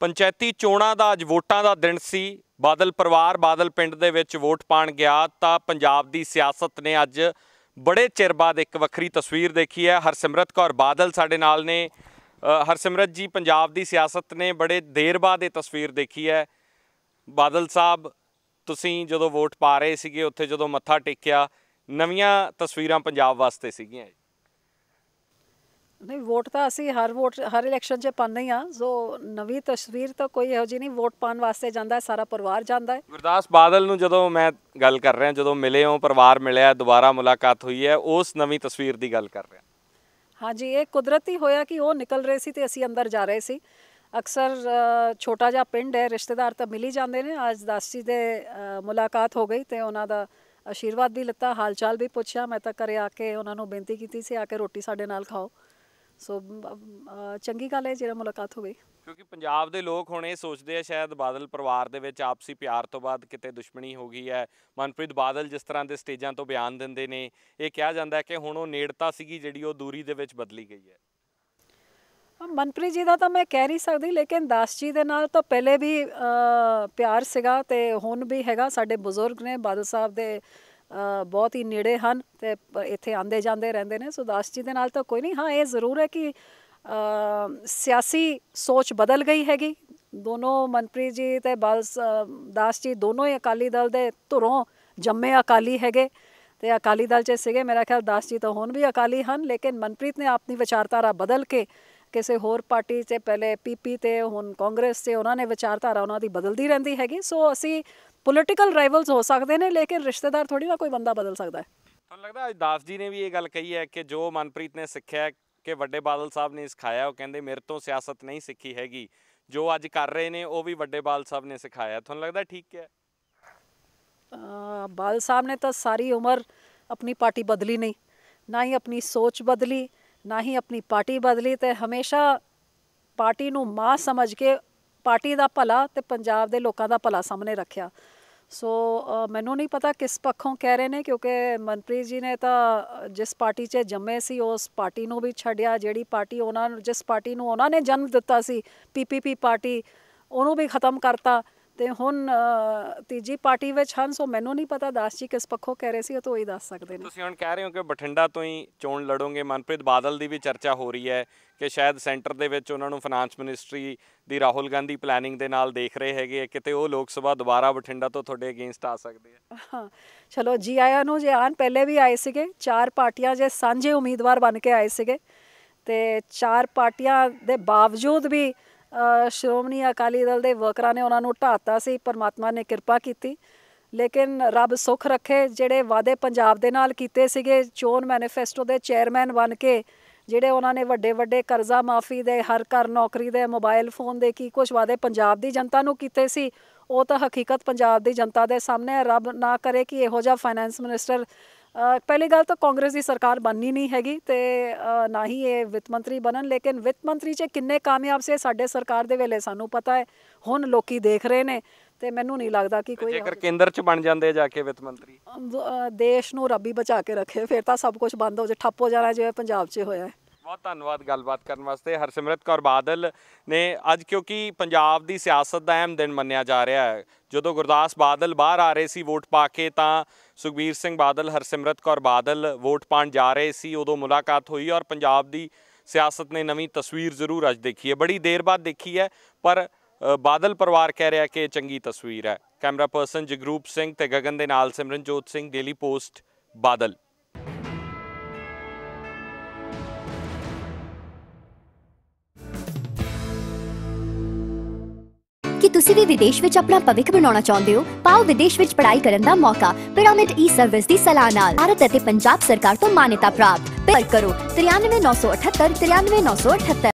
ਪੰਚਾਇਤੀ ਚੋਣਾਂ ਦਾ ਅੱਜ ਵੋਟਾਂ ਦਾ ਦਿਨ ਸੀ ਬਾਦਲ ਪਰਿਵਾਰ ਬਾਦਲ ਪਿੰਡ ਦੇ ਵਿੱਚ ਵੋਟ ਪਾਣ ਗਿਆ ਤਾਂ ਪੰਜਾਬ ਦੀ ਸਿਆਸਤ ਨੇ ਅੱਜ ਬੜੇ ਚਿਰ ਬਾਅਦ ਇੱਕ ਵੱਖਰੀ ਤਸਵੀਰ ਦੇਖੀ ਹੈ ਹਰਸਿਮਰਤ ਕੌਰ ਬਾਦਲ ਸਾਡੇ ਨਾਲ ਨੇ ਹਰਸਿਮਰਤ ਜੀ ਪੰਜਾਬ ਦੀ ਸਿਆਸਤ ਨੇ ਬੜੇ ਦੇਰ ਬਾਅਦ ਇਹ ਤਸਵੀਰ ਦੇਖੀ ਹੈ ਬਾਦਲ ਸਾਹਿਬ ਤੁਸੀਂ ਜਦੋਂ ਵੋਟ ਪਾ ਰਹੇ ਸੀਗੇ ਉੱਥੇ ਜਦੋਂ ਮੱਥਾ ਟੇਕਿਆ ਨਵੀਆਂ ਤਸਵੀਰਾਂ ਪੰਜਾਬ ਵਾਸਤੇ ਸੀਗੀਆਂ ਨਹੀਂ ਵੋਟ ਤਾਂ ਅਸੀਂ ਹਰ ਵੋਟ ਹਰ ਇਲੈਕਸ਼ਨ 'ਚ ਪਾਉਂਦੇ ਆ ਸੋ ਨਵੀਂ ਤਸਵੀਰ ਤਾਂ ਕੋਈ ਇਹੋ ਜੀ ਨਹੀਂ ਵੋਟ ਪਾਉਣ ਵਾਸਤੇ ਜਾਂਦਾ ਹੈ ਸਾਰਾ ਪਰਿਵਾਰ ਜਾਂਦਾ ਹੈ ਗੁਰਦਾਸ ਬਾਦਲ ਨੂੰ ਜਦੋਂ ਮੈਂ ਗੱਲ ਕਰ ਰਿਹਾ ਜਦੋਂ ਮਿਲੇ ਹਾਂ ਪਰਿਵਾਰ ਮਿਲਿਆ ਦੁਬਾਰਾ ਮੁਲਾਕਾਤ ਹੋਈ ਹੈ ਉਸ ਨਵੀਂ ਤਸਵੀਰ ਦੀ ਗੱਲ ਕਰ ਰਿਹਾ ਹਾਂਜੀ ਇਹ ਕੁਦਰਤੀ ਹੋਇਆ ਕਿ ਉਹ ਨਿਕਲ ਰਹੇ ਸੀ ਤੇ ਅਸੀਂ ਅੰਦਰ ਜਾ ਰਹੇ ਸੀ ਅਕਸਰ ਛੋਟਾ ਜਿਹਾ ਪਿੰਡ ਹੈ ਰਿਸ਼ਤੇਦਾਰ ਤਾਂ ਮਿਲ ਹੀ ਜਾਂਦੇ ਨੇ ਅੱਜ ਦਾਸੀ ਦੇ ਮੁਲਾਕਾਤ ਹੋ ਗਈ ਤੇ ਉਹਨਾਂ ਦਾ ਆਸ਼ੀਰਵਾਦ ਵੀ ਲਿੱਤਾ ਹਾਲਚਾਲ ਵੀ ਪੁੱਛਿਆ ਮੈਂ ਤਾਂ ਕਰਿਆ ਕੇ ਉਹਨਾਂ ਨੂੰ ਬੇਨਤੀ ਕੀਤੀ ਸੀ ਆ ਕੇ ਰੋਟੀ ਸਾਡੇ ਨਾਲ ਖਾਓ ਸੋ ਚੰਗੀ ਗੱਲ ਹੈ ਜਿਹੜਾ ਮੁਲਾਕਾਤ ਹੋ ਗਈ ਕਿਉਂਕਿ ਪੰਜਾਬ ਦੇ ਲੋਕ ਹੁਣ ਇਹ ਸੋਚਦੇ ਆ ਸ਼ਾਇਦ ਬਾਦਲ ਪਰਿਵਾਰ ਦੇ ਵਿੱਚ ਆਪਸੀ ਪਿਆਰ ਤੋਂ ਬਾਅਦ ਕਿਤੇ ਦੁਸ਼ਮਣੀ ਹੋ ਗਈ ਹੈ ਮਨਪ੍ਰੀਤ ਬਾਦਲ ਜਿਸ ਤਰ੍ਹਾਂ ਦੇ ਸਟੇਜਾਂ ਤੋਂ ਬਿਆਨ ਦਿੰਦੇ ਨੇ ਇਹ ਕਿਹਾ ਜਾਂਦਾ ਕਿ ਹੁਣ ਉਹ ਨੇੜਤਾ ਸੀਗੀ ਜਿਹੜੀ ਉਹ ਦੂਰੀ ਦੇ ਵਿੱਚ ਬਦਲੀ ਗਈ ਹੈ ਮਨਪ੍ਰੀਤ ਜੀ ਦਾ ਤਾਂ ਮੈਂ ਕਹਿ ਨਹੀਂ ਸਕਦੀ ਲੇਕਿਨ ਦਾਸ ਜੀ ਦੇ ਨਾਲ ਤਾਂ ਪਹਿਲੇ ਵੀ ਪਿਆਰ ਸੀਗਾ ਤੇ ਹੁਣ ਵੀ ਹੈਗਾ ਸਾਡੇ ਬਜ਼ੁਰਗ ਨੇ ਬਾਦਲ ਸਾਹਿਬ ਦੇ ਬਹੁਤ ਹੀ ਨੇੜੇ ਹਨ ਤੇ ਇੱਥੇ ਆਂਦੇ ਜਾਂਦੇ ਰਹਿੰਦੇ ਨੇ ਸੋ ਦਾਸ ਜੀ ਦੇ ਨਾਲ ਤਾਂ ਕੋਈ ਨਹੀਂ ਹਾਂ ਇਹ ਜ਼ਰੂਰ ਹੈ ਕਿ ਸਿਆਸੀ ਸੋਚ ਬਦਲ ਗਈ ਹੈਗੀ ਦੋਨੋਂ ਮਨਪ੍ਰੀਤ ਜੀ ਤੇ ਬਲਸ ਦਾਸ ਜੀ ਦੋਨੋਂ ਹੀ ਅਕਾਲੀ ਦਲ ਦੇ ਧੁਰੋਂ ਜੰਮੇ ਅਕਾਲੀ ਹੈਗੇ ਤੇ ਅਕਾਲੀ ਦਲ ਚ ਸੀਗੇ ਮੇਰਾ ਖਿਆਲ ਦਾਸ ਜੀ ਤਾਂ ਹੁਣ ਵੀ ਅਕਾਲੀ ਹਨ ਲੇਕਿਨ ਮਨਪ੍ਰੀਤ ਨੇ ਆਪਣੀ ਵਿਚਾਰਧਾਰਾ ਬਦਲ ਕੇ ਕਿਸੇ ਹੋਰ ਪਾਰਟੀ 'ਚ ਪਹਿਲੇ ਪੀਪੀ ਤੇ ਹੁਣ ਕਾਂਗਰਸ 'ਚ ਉਹਨਾਂ ਨੇ ਵਿਚਾਰਧਾਰਾ ਉਹਨਾਂ ਦੀ ਬਦਲਦੀ ਰਹਿੰਦੀ ਹੈਗੀ ਸੋ ਅਸੀਂ ਪੋਲਿਟੀਕਲ ਰਾਈਵਲਸ ਹੋ ਸਕਦੇ ਨੇ ਲੇਕਿਨ ਰਿਸ਼ਤੇਦਾਰ ਥੋੜੀ ਨਾ ਕੋਈ ਬੰਦਾ ਬਦਲ ਸਕਦਾ ਤੁਹਾਨੂੰ ਲੱਗਦਾ ਅੱਜ ਦਾਸ ਜੀ ਨੇ ਵੀ ਇਹ ਗੱਲ ਕਹੀ ਹੈ ਕਿ ਜੋ ਮਨਪ੍ਰੀਤ ਨੇ ਸਿੱਖਿਆ ਕਿ ਵੱਡੇ ਬਾਦਲ ਸਾਹਿਬ ਨੇ ਸਿਖਾਇਆ ਉਹ ਕਹਿੰਦੇ ਮੇਰੇ ਤੋਂ ਸਿਆਸਤ ਨਹੀਂ ਸਿੱਖੀ ਹੈਗੀ ਜੋ ਅੱਜ ਕਰ ਰਹੇ ਨੇ ਉਹ ਵੀ ਵੱਡੇ ਬਾਦਲ ਸਾਹਿਬ ਨੇ ਸਿਖਾਇਆ ਤੁਹਾਨੂੰ ਲੱਗਦਾ ਠੀਕ ਹੈ ਬਾਦਲ ਸਾਹਿਬ ਨੇ ਤਾਂ ਸਾਰੀ ਉਮਰ ਆਪਣੀ ਪਾਰਟੀ ਬਦਲੀ ਨਹੀਂ ਨਾ ਹੀ ਆਪਣੀ ਸੋਚ ਬਦਲੀ ਨਾ ਹੀ ਆਪਣੀ ਪਾਰਟੀ ਬਦਲੀ ਤੇ ਹਮੇਸ਼ਾ ਪਾਰਟੀ ਨੂੰ ਮਾਂ ਸਮਝ ਕੇ ਪਾਰਟੀ ਦਾ ਭਲਾ ਤੇ ਪੰਜਾਬ ਦੇ ਲੋਕਾਂ ਦਾ ਭਲਾ ਸਾਹਮਣੇ ਰੱਖਿਆ ਸੋ ਮੈਨੂੰ ਨਹੀਂ ਪਤਾ ਕਿਸ ਪੱਖੋਂ ਕਹਿ ਰਹੇ ਨੇ ਕਿਉਂਕਿ ਮਨਪ੍ਰੀਤ ਜੀ ਨੇ ਤਾਂ ਜਿਸ ਪਾਰਟੀ 'ਚ ਜੰਮੇ ਸੀ ਉਸ ਪਾਰਟੀ ਨੂੰ ਵੀ ਛੱਡਿਆ ਜਿਹੜੀ ਪਾਰਟੀ ਉਹਨਾਂ ਨੂੰ ਜਿਸ ਪਾਰਟੀ ਨੂੰ ਉਹਨਾਂ ਨੇ ਜਨਮ ਦਿੱਤਾ ਸੀ ਪੀਪੀਪੀ ਪਾਰਟੀ ਉਹਨੂੰ ਵੀ ਖਤਮ ਕਰਤਾ ਤੇ ਹੁਣ ਤੀਜੀ ਪਾਰਟੀ ਵਿੱਚ ਹਨ ਸੋ ਮੈਨੂੰ ਨਹੀਂ ਪਤਾ ਦਾਸ ਜੀ ਕਿਸ ਪੱਖੋਂ ਕਹਿ ਰਹੇ ਸੀ ਉਹ ਤੋਂ ਹੀ ਦੱਸ ਸਕਦੇ ਨੇ ਤੁਸੀਂ ਹੁਣ ਕਹਿ ਰਹੇ ਹੋ ਕਿ ਬਠਿੰਡਾ ਤੋਂ ਹੀ ਚੋਣ ਲੜੋਗੇ ਮਨਪ੍ਰੀਤ ਬਾਦਲ ਦੀ ਵੀ ਚਰਚਾ ਹੋ ਰਹੀ ਹੈ ਕਿ ਸ਼ਾਇਦ ਸੈਂਟਰ ਦੇ ਵਿੱਚ ਉਹਨਾਂ ਨੂੰ ਫਾਈਨਾਂਸ ਮਿਨਿਸਟਰੀ ਦੀ ਰਾਹੁਲ ਗਾਂਧੀ ਪਲੈਨਿੰਗ ਦੇ ਨਾਲ ਦੇਖ ਰਹੇ ਹੈਗੇ ਕਿਤੇ ਉਹ ਲੋਕ ਸਭਾ ਦੁਬਾਰਾ ਬਠਿੰਡਾ ਤੋਂ ਤੁਹਾਡੇ ਅਗੇਂਸਟ ਆ ਸਕਦੇ ਆ ਚਲੋ ਜੀ ਆਇਆਂ ਨੂੰ ਜੇ ਆਨ ਪਹਿਲੇ ਵੀ ਆਏ ਸੀਗੇ ਚਾਰ ਪਾਰਟੀਆਂ ਜੇ ਸਾਂਝੇ ਉਮੀਦਵਾਰ ਬਣ ਕੇ ਆਏ ਸੀਗੇ ਤੇ ਚਾਰ ਪਾਰਟੀਆਂ ਦੇ ਬਾਵਜੂਦ ਵੀ ਸ਼੍ਰੋਮਣੀ ਅਕਾਲੀ ਦਲ ਦੇ ਵਰਕਰਾਂ ਨੇ ਉਹਨਾਂ ਨੂੰ ਢਾਤਾ ਸੀ ਪਰਮਾਤਮਾ ਨੇ ਕਿਰਪਾ ਕੀਤੀ ਲੇਕਿਨ ਰੱਬ ਸੁਖ ਰੱਖੇ ਜਿਹੜੇ ਵਾਅਦੇ ਪੰਜਾਬ ਦੇ ਨਾਲ ਕੀਤੇ ਸੀਗੇ ਚੋਣ ਮੈਨੀਫੈਸਟੋ ਦੇ ਚੇਅਰਮੈਨ ਬਣ ਕੇ ਜਿਹੜੇ ਉਹਨਾਂ ਨੇ ਵੱਡੇ ਵੱਡੇ ਕਰਜ਼ਾ ਮਾਫੀ ਦੇ ਹਰ ਘਰ ਨੌਕਰੀ ਦੇ ਮੋਬਾਈਲ ਫੋਨ ਦੇ ਕੀ ਕੁਝ ਵਾਅਦੇ ਪੰਜਾਬ ਦੀ ਜਨਤਾ ਨੂੰ ਕੀਤੇ ਸੀ ਉਹ ਤਾਂ ਹਕੀਕਤ ਪੰਜਾਬ ਦੀ ਜਨਤਾ ਦੇ ਸਾਹਮਣੇ ਰੱਬ ਨਾ ਕਰੇ ਕਿ ਇਹੋ ਜਿਹਾ ਫਾਈਨੈਂਸ ਮਿਨਿਸਟਰ ਪਹਿਲੀ ਗੱਲ ਤਾਂ ਕਾਂਗਰਸ ਦੀ ਸਰਕਾਰ ਬਣਨੀ ਨਹੀਂ ਹੈਗੀ ਤੇ ਨਾ ਹੀ ਇਹ ਵਿੱਤ ਮੰਤਰੀ ਬਣਨ ਲੇਕਿਨ ਵਿੱਤ ਮੰਤਰੀ 'ਚ ਕਿੰਨੇ ਕਾਮਯਾਬ ਸੇ ਸਾਡੇ ਸਰਕਾਰ ਦੇ ਵੇਲੇ ਸਾਨੂੰ ਪਤਾ ਹੈ ਹੁਣ ਲੋਕੀ ਦੇਖ ਰਹੇ ਨੇ ਤੇ ਮੈਨੂੰ ਨਹੀਂ ਲੱਗਦਾ ਕਿ ਕੋਈ ਜੇਕਰ ਕੇਂਦਰ 'ਚ ਬਣ ਜਾਂਦੇ ਜਾ ਕੇ ਵਿੱਤ ਮੰਤਰੀ ਦੇਸ਼ ਨੂੰ ਰੱਬੀ ਬਚਾ ਕੇ ਰੱਖੇ ਫਿਰ ਤਾਂ ਸਭ ਕੁਝ ਬੰਦ ਹੋ ਜਾ ਠੱਪ ਹੋ ਜਾਣਾ ਜਿਵੇਂ ਪੰਜਾਬ 'ਚ ਹੋਇਆ ਹੈ ਬਹੁਤ ਧੰਨਵਾਦ ਗੱਲਬਾਤ ਕਰਨ ਵਾਸਤੇ ਹਰਸਿਮਰਤ ਕੌਰ ਬਾਦਲ ਨੇ ਅੱਜ ਕਿਉਂਕਿ ਪੰਜਾਬ ਦੀ ਸਿਆਸਤ ਦਾ ਅਹਿਮ ਦਿਨ ਮੰਨਿਆ ਜਾ ਰਿਹਾ ਹੈ ਜਦੋਂ ਗੁਰਦਾਸ ਬਾਦਲ ਬਾਹਰ ਆ ਰਹੇ ਸੀ ਵੋਟ ਪਾ ਕੇ ਤਾਂ ਸੁਖਬੀਰ ਸਿੰਘ ਬਾਦਲ ਹਰਸਿਮਰਤ ਕੌਰ ਬਾਦਲ ਵੋਟ ਪਾਣ ਜਾ ਰਹੇ ਸੀ ਉਦੋਂ ਮੁਲਾਕਾਤ ਹੋਈ ਔਰ ਪੰਜਾਬ ਦੀ ਸਿਆਸਤ ਨੇ ਨਵੀਂ ਤਸਵੀਰ ਜ਼ਰੂਰ ਅੱਜ ਦੇਖੀ ਹੈ ਬੜੀ ਦੇਰ ਬਾਅਦ ਦੇਖੀ ਹੈ ਪਰ ਬਾਦਲ ਪਰਿਵਾਰ ਕਹਿ ਰਿਹਾ ਕਿ ਚੰਗੀ ਤਸਵੀਰ ਹੈ ਕੈਮਰਾ ਪਰਸਨ ਜਗਰੂਪ ਸਿੰਘ ਤੇ ਗਗਨ ਦੇ ਨਾਲ ਸਿਮਰਨਜੋਤ ਸਿੰਘ ਡੇਲੀ ਪੋਸਟ ਬਾਦਲ ਕੀ ਤੁਸੀਂ ਵੀ ਵਿਦੇਸ਼ ਵਿੱਚ ਆਪਣਾ ਭਵਿੱਖ ਬਣਾਉਣਾ ਚਾਹੁੰਦੇ ਹੋ ਪਾਓ ਵਿਦੇਸ਼ ਵਿੱਚ ਪੜ੍ਹਾਈ ਕਰਨ ਦਾ ਮੌਕਾ ਪਿਰਾਮਿਡ ਈ ਸਰਵਿਸ ਦੀ ਸਲਾਹ ਨਾਲ ਭਾਰਤ ਅਤੇ ਪੰਜਾਬ ਸਰਕਾਰ ਤੋਂ ਮਾਨਤਾ ਪ੍ਰਾਪਤ ਕਰੋ 93978 93978